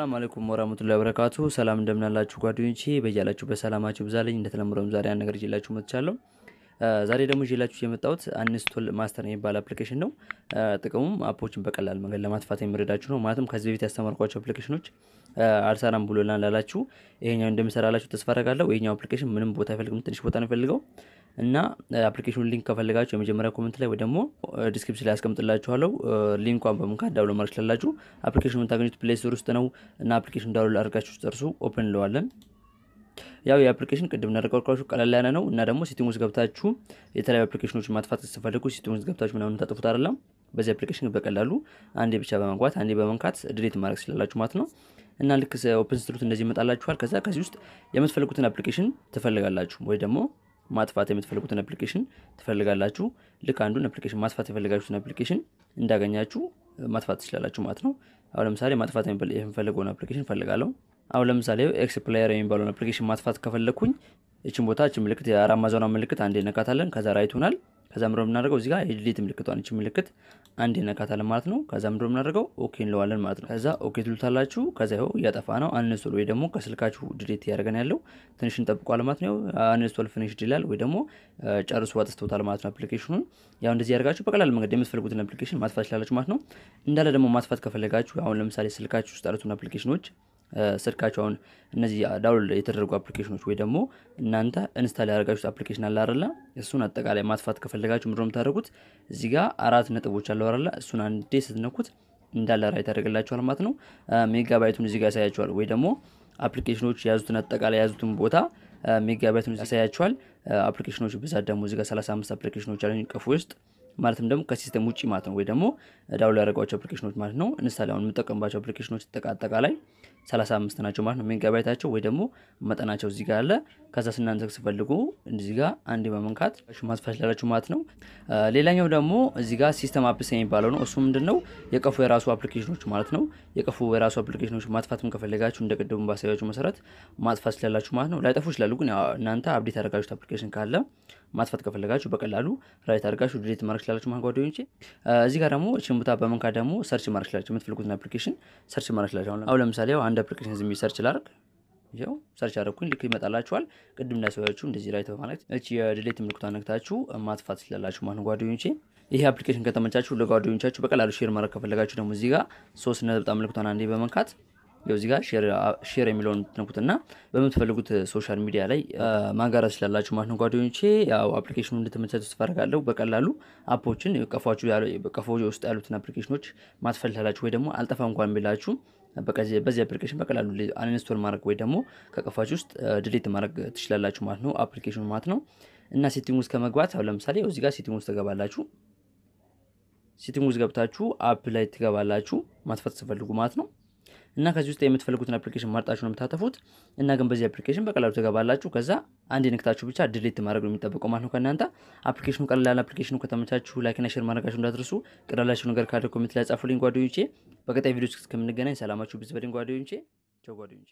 ሰላም አለይኩም ወራህመቱላሂ ወበረካቱ። ሰላም እንደምናላችሁ ጓደኞቼ፣ በያላችሁ በሰላማችሁ ብዛለኝ። እንደተለመደውም ዛሬ አንድ ነገር ይዤላችሁ መጥቻለሁ። ዛሬ ደግሞ ይዤላችሁ የመጣሁት አንስቶል ማስተር የሚባል አፕሊኬሽን ነው። ጥቅሙም አፖችን በቀላል መንገድ ለማጥፋት የሚረዳችሁ ነው። ማለትም ከዚህ በፊት ያስተማርኳቸው አፕሊኬሽኖች አልሰራም ብሎናል ላላችሁ ይሄኛው እንደሚሰራላችሁ ተስፋ ረጋለሁ ይሄኛው አፕሊኬሽን ምንም ቦታ አይፈልግም፣ ትንሽ ቦታ ነው የሚፈልገው እና አፕሊኬሽኑ ሊንክ ከፈልጋችሁ የመጀመሪያ ኮመንት ላይ ወይ ደግሞ ዲስክሪፕሽን ላይ ያስቀምጥላችኋለው ሊንኳን በምንካ ዳውሎ ማድረግ ስላላችሁ አፕሊኬሽኑ ምታገኙት ፕሌይ ውስጥ ነው እና አፕሊኬሽን ዳውሎ አድርጋችሁ ጨርሱ ኦፕን እንለዋለን። ያው የአፕሊኬሽን ቅድም እንደነገርኳችሁ ቀለል ያለ ነው እና ደግሞ ሲቲንግ ውስጥ ገብታችሁ የተለያዩ አፕሊኬሽኖች ማጥፋት ስትፈልጉ ሲቲንግ ውስጥ ገብታችሁ ምናምን ታጥፉት አይደለም። በዚህ አፕሊኬሽን በቀላሉ አንዴ ብቻ በመግባት አንዴ በመንካት ድሌት ማድረግ ስላላችሁ ማለት ነው። እና ልክ ኦፕን ስትሉት እንደዚህ ይመጣላችኋል። ከዛ ከዚህ ውስጥ የምትፈልጉትን አፕሊኬሽን ትፈልጋላችሁ ወይ ደግሞ ማጥፋት የምትፈልጉትን አፕሊኬሽን ትፈልጋላችሁ። ልክ አንዱን አፕሊኬሽን ማጥፋት የፈልጋችሁትን አፕሊኬሽን እንዳገኛችሁ ማጥፋት ትችላላችሁ ማለት ነው። አሁን ለምሳሌ ማጥፋት የምፈልገውን አፕሊኬሽን ፈልጋለሁ። አሁን ለምሳሌ ኤክስ ፕሌየር የሚባለውን አፕሊኬሽን ማጥፋት ከፈለግኩኝ እችን ቦታ ችን ምልክት የአራማዞና ምልክት አንድ ነካታለን። ከዛ ራይት ሆናል። ከዛ ምንድን ነው የምናደርገው እዚህ ጋር የዲሊት ምልክቷን ይችን ምልክት አንድ ነካታለን ማለት ነው። ከዛ ምድሮ ነው የምናደርገው ኦኬ እንለዋለን ማለት ነው። ከዛ ኦኬ ትሉታላችሁ። ከዛ ይኸው እያጠፋ ነው አንስቶል ወይ ደግሞ ከስልካችሁ ዲሊት እያደርገን ያለው ትንሽ እንጠብቋል ማለት ነው። አንስቶል ፍንሽ ድላል ወይ ደግሞ ጨርሱ አጥፍቶታል ማለት ነው አፕሊኬሽኑን። ያው እንደዚህ ያደርጋችሁ በቀላል መንገድ የምትፈልጉትን አፕሊኬሽን ማጥፋት ይችላላችሁ ማለት ነው። እንዳለ ደግሞ ማጥፋት ከፈለጋችሁ አሁን ለምሳሌ ስልካችሁ ውስጥ ያሉትን አፕሊኬሽኖች ስልካችሁ እነዚህ ዳውንሎድ የተደረጉ አፕሊኬሽኖች ወይ ደግሞ እናንተ እንስታል ያደረጋችሁት አፕሊኬሽን አለ አይደለ? እሱን አጠቃላይ ማጥፋት ከፈለጋችሁ ምድሮ የምታደርጉት እዚህ ጋር አራት ነጥቦች አለው አይደለ? እሱን አንዴ ስትነኩት እንዳለ ራይት ያደርግላችኋል ማለት ነው። ሜጋባይቱን እዚህ ጋር ያሳያችኋል። ወይ ደግሞ አፕሊኬሽኖች የያዙትን አጠቃላይ የያዙትን ቦታ ሜጋባይቱን ያሳያችኋል። አፕሊኬሽኖች ብዛት ደግሞ እዚጋ 35 አፕሊኬሽኖች ያሉኝ ቀፉ ውስጥ ማለትም ደግሞ ከሲስተም ውጭ ማለት ነው ወይ ደግሞ ዳውንሎድ ያደረጓቸው አፕሊኬሽኖች ማለት ነው። እንስታል አሁን የምጠቀምባቸው አፕሊኬሽኖች አጠቃላይ 35 ናቸው ማለት ነው። ሜጋባይታቸው ወይ ደግሞ መጠናቸው እዚጋ ጋር አለ። ከዛ ስናንሰቅ ስፈልጉ እዚህ ጋር አንድ በመንካት ማስፋት ማለት ነው። ሌላኛው ደግሞ እዚጋ ሲስተም አፕስ የሚባለው ነው። እሱ ምንድን ነው የቀፉ የራሱ አፕሊኬሽኖች ማለት ነው። የቀፉ የራሱ አፕሊኬሽኖች ማጥፋትም ከፈለጋችሁ እንደ ቅድሙ ባሳያችሁ መሰረት ማጥፋት ስላላችሁ ማለት ነው። ላይጠፉ ይችላሉ፣ ግን እናንተ አብዴት ያደረጋችሁት አፕሊኬሽን ካለ ማጥፋት ከፈለጋችሁ በቀላሉ ራይት አድርጋችሁ ድሌት ማድረግ ማድረግ ትችላላችሁ ማለት ጓደኞቼ። እዚህ ጋር ደግሞ ሽምታ በመንካ ደግሞ ሰርች ማድረግ ትችላላችሁ። የምትፈልጉትን አፕሊኬሽን ሰርች ማድረግ ትችላላችሁ። አሁን ለምሳሌ አንድ አፕሊኬሽን ዝም ሰርች ላርግ ው ሰርች አደረኩኝ። ልክ ይመጣላችኋል። ቅድም እንዳሳያችሁ እንደዚህ ላይ በማለት እች የድሌት ምልክቷ አነግታችሁ ማጥፋት ትችላላችሁ ማለት ጓደኞቼ። ይህ አፕሊኬሽን ከተመቻችሁ ለጓደኞቻችሁ በቀላሉ ሼር ማድረግ ከፈለጋችሁ ደግሞ እዚህ ጋር ሶስት ነጥብጣ ምልክቷን አንዴ በመንካት ያው እዚህ ጋር ሼር የሚለውን የምትነኩትና በምትፈልጉት ሶሻል ሚዲያ ላይ ማጋራት ስላላችሁ ማለት ነው። ጓደኞቼ ያው አፕሊኬሽኑ እንድትመቻቸው ትፈረጋለሁ። በቀላሉ አፖችን ቀፎ ውስጥ ያሉትን አፕሊኬሽኖች ማትፈልታላችሁ ወይ ደግሞ አልጠፋ እንኳን ቢላችሁ በዚህ አፕሊኬሽን በቀላሉ አንኢንስቶል ማድረግ ወይ ደግሞ ከቀፋችሁ ውስጥ ድሌት ማድረግ ትችላላችሁ ማለት ነው። አፕሊኬሽኑ ማለት ነው እና ሴቲንግ ውስጥ ከመግባት ያው ለምሳሌ እዚህ ጋር ሴቲንግ ውስጥ ትገባላችሁ። ሴቲንግ ውስጥ ገብታችሁ አፕ ላይ ትገባላችሁ ማትፈት ስፈልጉ ማለት ነው። እና ከዚህ ውስጥ የምትፈልጉትን አፕሊኬሽን መርጣችሁ ነው የምታተፉት እና ግን በዚህ አፕሊኬሽን በቀላሉ ትገባላችሁ። ከዛ አንድ ንክታችሁ ብቻ ድሌት ማድረግ ነው የሚጠበቀው ማለት ነው ከእናንተ። አፕሊኬሽኑ ቀላል አፕሊኬሽኑ ከተመቻችሁ ላይክና ሼር ማድረጋችሁ እንዳትርሱ ቅዳላችሁ ነገር ካለ ኮሚት ላይ ጻፉልኝ ጓደኞቼ። በቀጣይ ቪዲዮ እስከምንገናኝ ሰላማችሁ ብዝበልኝ ጓደኞቼ። ቻው ጓደኞቼ።